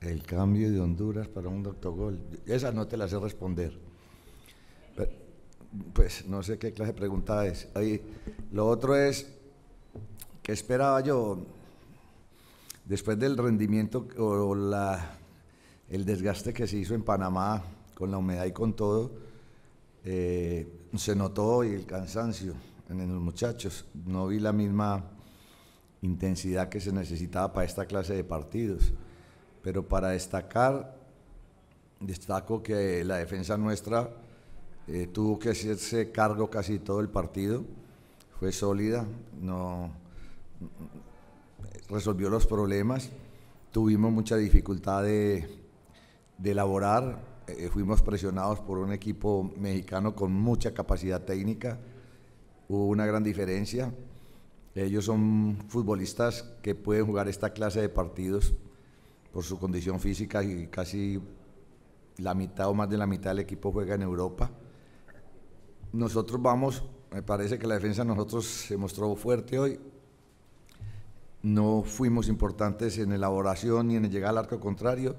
El cambio de Honduras para un gol, Esa no te la sé responder. pues no sé qué clase de pregunta es. lo otro es, ¿qué esperaba yo? Después del rendimiento o el desgaste que se hizo en Panamá con la humedad y con todo, eh, se notó y el cansancio en los muchachos. No vi la misma intensidad que se necesitaba para esta clase de partidos. Pero para destacar, destaco que la defensa nuestra eh, tuvo que hacerse cargo casi todo el partido. Fue sólida, resolvió los problemas. Tuvimos mucha dificultad de, elaborar. Eh, fuimos presionados por un equipo mexicano con mucha capacidad técnica. Hubo una gran diferencia. Ellos son futbolistas que pueden jugar esta clase de partidos por su condición física y casi la mitad o más de la mitad del equipo juega en Europa. Nosotros vamos, me parece que la defensa nosotros se mostró fuerte hoy. No fuimos importantes en elaboración ni en llegar al arco contrario.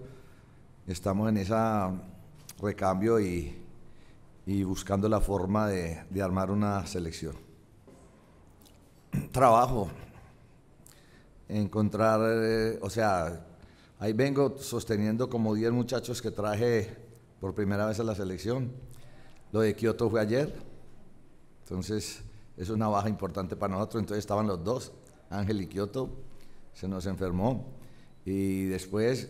Estamos en ese recambio y, buscando la forma de, armar una selección. Trabajo, encontrar, eh, o sea, Ahí vengo sosteniendo como 10 muchachos que traje por primera vez a la selección. Lo de Kioto fue ayer, entonces es una baja importante para nosotros. Entonces estaban los dos, Ángel y Kioto, se nos enfermó. Y después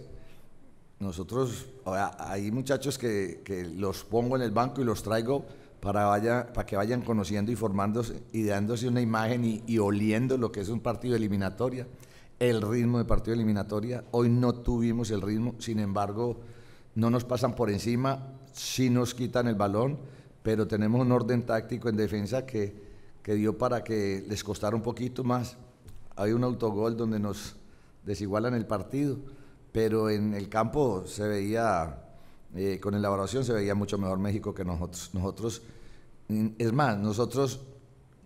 nosotros, hay muchachos que, los pongo en el banco y los traigo para, para que vayan conociendo y formándose y dándose una imagen y, oliendo lo que es un partido eliminatoria el ritmo de partido eliminatoria. Hoy no tuvimos el ritmo, sin embargo, no nos pasan por encima, sí nos quitan el balón, pero tenemos un orden táctico en defensa que, dio para que les costara un poquito más. Hay un autogol donde nos desigualan el partido, pero en el campo se veía, eh, con elaboración se veía mucho mejor México que nosotros. Nosotros, mm, es más, nosotros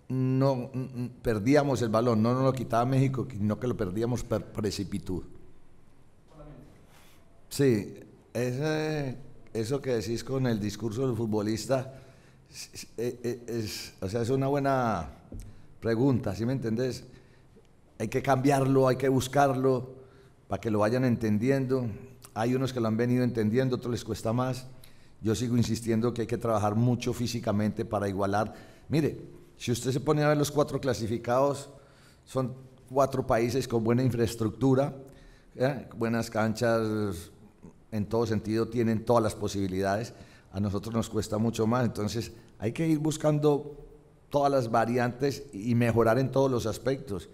no perdíamos el balón, no nos lo quitaba México, sino que lo perdíamos por precipitud. Sí, ese, eso que decís con el discurso del futbolista, e, e, es, o sea, es una buena pregunta, si me entendés? Hay que cambiarlo, hay que buscarlo para que lo vayan entendiendo. Hay unos que lo han venido entendiendo, otros les cuesta más. Yo sigo insistiendo que hay que trabajar mucho físicamente para igualar. Mire, si usted se pone a ver los cuatro clasificados, son cuatro países con buena infraestructura, buenas canchas, en todo sentido tienen todas las posibilidades. A nosotros nos cuesta mucho más, entonces hay que ir buscando todas las variantes y mejorar en todos los aspectos.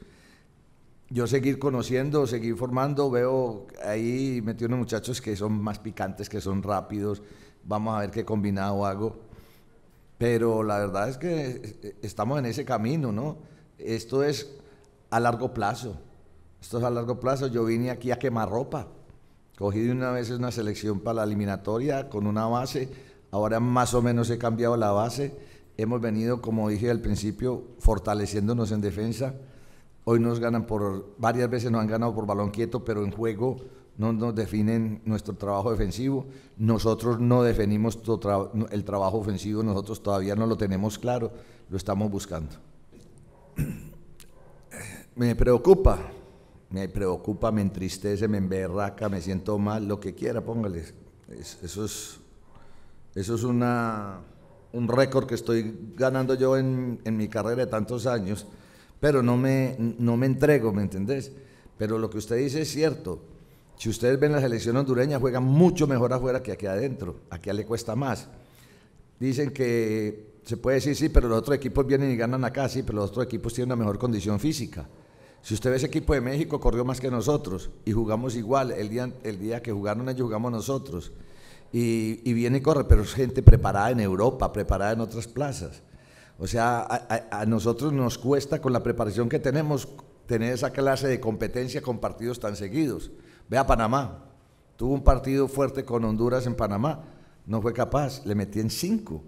Yo seguir conociendo, seguir formando, veo ahí metí unos muchachos que son más picantes, que son rápidos, vamos a ver qué combinado hago pero la verdad es que eh, eh, estamos en ese camino, ¿no? Esto es a largo plazo. Esto es a largo plazo. Yo vine aquí a quemar ropa. Cogí de una vez una selección para la eliminatoria con una base. Ahora más o menos he cambiado la base. Hemos venido, como dije al principio, fortaleciéndonos en defensa. Hoy nos ganan por, varias veces nos han ganado por balón quieto, pero en juego no nos definen nuestro trabajo defensivo, nosotros no definimos el trabajo ofensivo, nosotros todavía no lo tenemos claro, lo estamos buscando. Me preocupa, me preocupa, me entristece, me emberraca, me siento mal, lo que quiera, póngales. Eso es, eso es una, un récord que estoy ganando yo en, mi carrera de tantos años, pero no me, no me entrego, ¿me entendés? Pero lo que usted dice es cierto si ustedes ven la selección hondureña, juega mucho mejor afuera que aquí adentro. Aquí le cuesta más. Dicen que se puede decir, sí, pero los otros equipos vienen y ganan acá, sí, pero los otros equipos tienen una mejor condición física. Si usted ve ese equipo de México, corrió más que nosotros y jugamos igual. El día, el día que jugaron ellos, jugamos nosotros. Y, viene y corre, pero es gente preparada en Europa, preparada en otras plazas. O sea, a, a nosotros nos cuesta con la preparación que tenemos tener esa clase de competencia con partidos tan seguidos. Ve a Panamá, tuvo un partido fuerte con Honduras en Panamá, no fue capaz, le metí en cinco.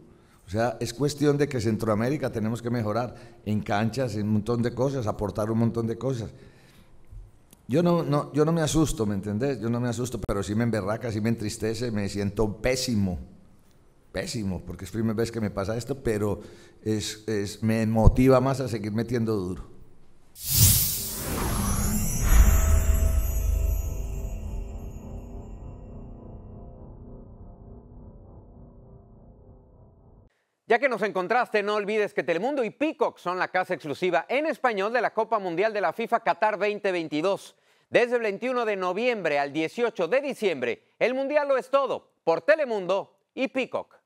O sea, es cuestión de que Centroamérica tenemos que mejorar en canchas, en un montón de cosas, aportar un montón de cosas. Yo no, no, yo no me asusto, ¿me entendés? Yo no me asusto, pero sí me emberraca, sí me entristece, me siento pésimo, pésimo, porque es primera vez que me pasa esto, pero es, es me motiva más a seguir metiendo duro. Ya que nos encontraste, no olvides que Telemundo y Peacock son la casa exclusiva en español de la Copa Mundial de la FIFA Qatar 2022. Desde el 21 de noviembre al 18 de diciembre, el Mundial lo es todo por Telemundo y Peacock.